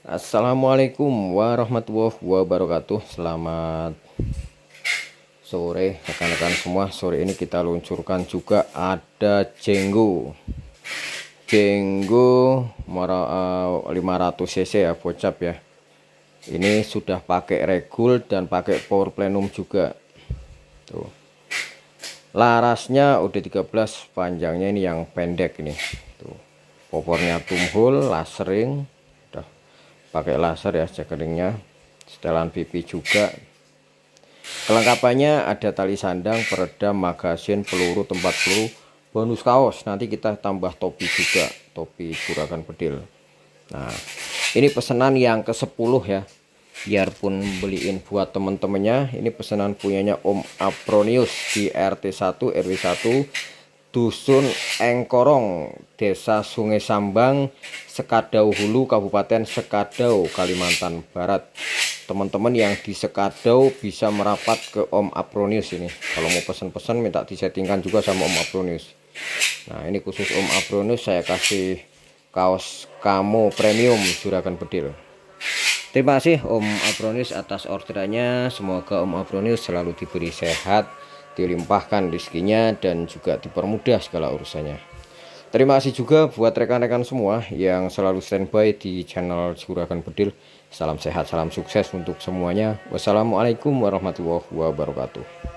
Assalamualaikum warahmatullahi wabarakatuh Selamat sore rekan-rekan semua Sore ini kita luncurkan juga ada jenggo Jenggo 500 eh, cc ya bocap ya Ini sudah pakai regul dan pakai power plenum juga Tuh Larasnya udah 13 panjangnya ini yang pendek ini Tuh Popornya tumhul, lasering pakai laser ya cekeringnya setelan pipi juga kelengkapannya ada tali sandang peredam magasin peluru tempat peluru bonus kaos nanti kita tambah topi juga topi juragan pedil. nah ini pesanan yang ke 10 ya biarpun beliin buat temen-temennya ini pesanan punyanya Om Apronius di RT1 RW1 Dusun Engkorong, Desa Sungai Sambang, Sekadau Hulu, Kabupaten Sekadau, Kalimantan Barat. Teman-teman yang di Sekadau bisa merapat ke Om Apronius ini. Kalau mau pesan-pesan, minta disettingkan juga sama Om Apronius. Nah, ini khusus Om Apronius saya kasih kaos kamu premium juragan bedil. Terima kasih Om Abronius atas orderannya. Semoga Om Abronius selalu diberi sehat, dilimpahkan rezekinya dan juga dipermudah segala urusannya. Terima kasih juga buat rekan-rekan semua yang selalu standby di channel Juragan Bedil. Salam sehat, salam sukses untuk semuanya. Wassalamualaikum warahmatullahi wabarakatuh.